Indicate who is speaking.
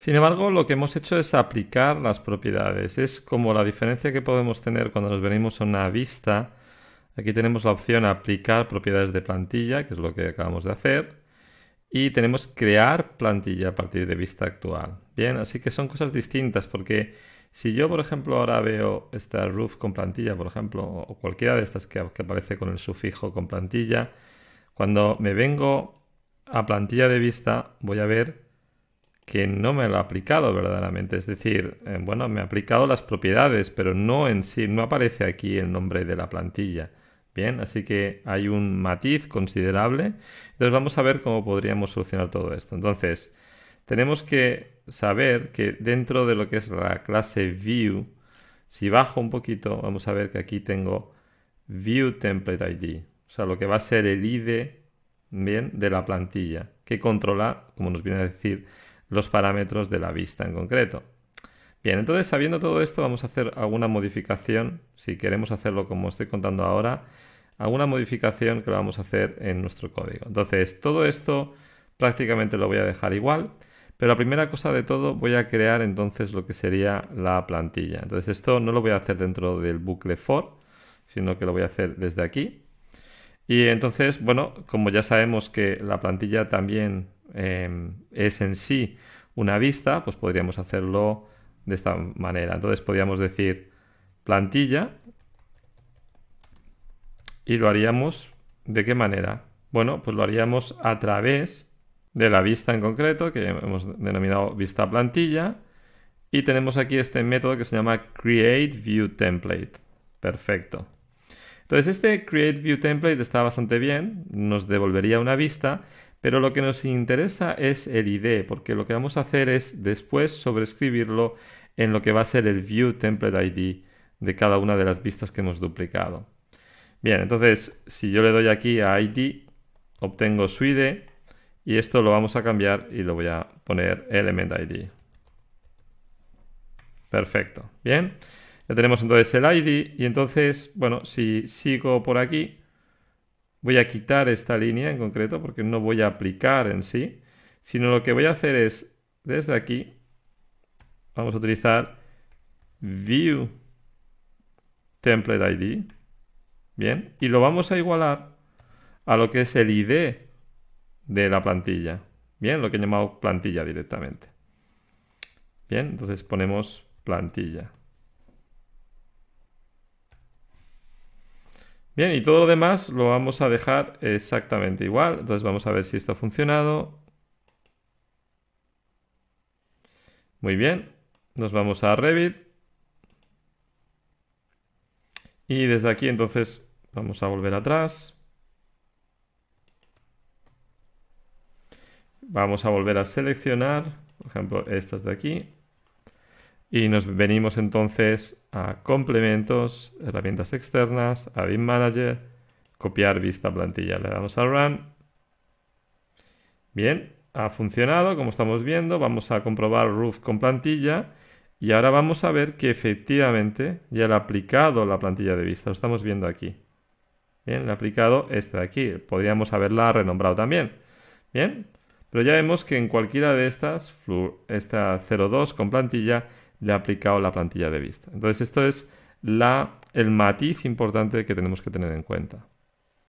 Speaker 1: Sin embargo, lo que hemos hecho es aplicar las propiedades. Es como la diferencia que podemos tener cuando nos venimos a una vista. Aquí tenemos la opción aplicar propiedades de plantilla, que es lo que acabamos de hacer. Y tenemos crear plantilla a partir de vista actual. Bien, así que son cosas distintas porque si yo, por ejemplo, ahora veo esta roof con plantilla, por ejemplo, o cualquiera de estas que, aparece con el sufijo con plantilla, cuando me vengo a plantilla de vista voy a ver que no me lo ha aplicado verdaderamente. Es decir, eh, bueno, me ha aplicado las propiedades, pero no en sí, no aparece aquí el nombre de la plantilla. Bien, así que hay un matiz considerable. Entonces vamos a ver cómo podríamos solucionar todo esto. Entonces, tenemos que saber que dentro de lo que es la clase view, si bajo un poquito, vamos a ver que aquí tengo view template ID, o sea, lo que va a ser el ID bien de la plantilla que controla, como nos viene a decir, los parámetros de la vista en concreto. Bien, entonces sabiendo todo esto vamos a hacer alguna modificación, si queremos hacerlo como estoy contando ahora, alguna modificación que lo vamos a hacer en nuestro código. Entonces todo esto prácticamente lo voy a dejar igual, pero la primera cosa de todo voy a crear entonces lo que sería la plantilla. Entonces esto no lo voy a hacer dentro del bucle for, sino que lo voy a hacer desde aquí. Y entonces, bueno, como ya sabemos que la plantilla también Em, es en sí una vista, pues podríamos hacerlo de esta manera. Entonces podríamos decir plantilla y lo haríamos de qué manera. Bueno, pues lo haríamos a través de la vista en concreto, que hemos denominado vista plantilla. Y tenemos aquí este método que se llama createViewTemplate. Perfecto. Entonces este createViewTemplate está bastante bien, nos devolvería una vista pero lo que nos interesa es el ID, porque lo que vamos a hacer es después sobreescribirlo en lo que va a ser el view template ID de cada una de las vistas que hemos duplicado. Bien, entonces si yo le doy aquí a ID, obtengo su ID y esto lo vamos a cambiar y lo voy a poner element ID. Perfecto, bien. Ya tenemos entonces el ID y entonces, bueno, si sigo por aquí, Voy a quitar esta línea en concreto porque no voy a aplicar en sí, sino lo que voy a hacer es, desde aquí, vamos a utilizar view template ID, bien, y lo vamos a igualar a lo que es el ID de la plantilla, bien, lo que he llamado plantilla directamente. Bien, entonces ponemos plantilla. Bien, y todo lo demás lo vamos a dejar exactamente igual. Entonces vamos a ver si esto ha funcionado. Muy bien, nos vamos a Revit. Y desde aquí entonces vamos a volver atrás. Vamos a volver a seleccionar, por ejemplo, estas de aquí. Y nos venimos entonces a complementos, herramientas externas, a BIM Manager, copiar vista plantilla. Le damos a Run. Bien, ha funcionado, como estamos viendo. Vamos a comprobar Roof con plantilla. Y ahora vamos a ver que efectivamente ya le ha aplicado la plantilla de vista. Lo estamos viendo aquí. Bien, le ha aplicado este de aquí. Podríamos haberla renombrado también. Bien, pero ya vemos que en cualquiera de estas, esta 02 con plantilla, le ha aplicado la plantilla de vista. Entonces esto es el matiz importante que tenemos que tener en cuenta.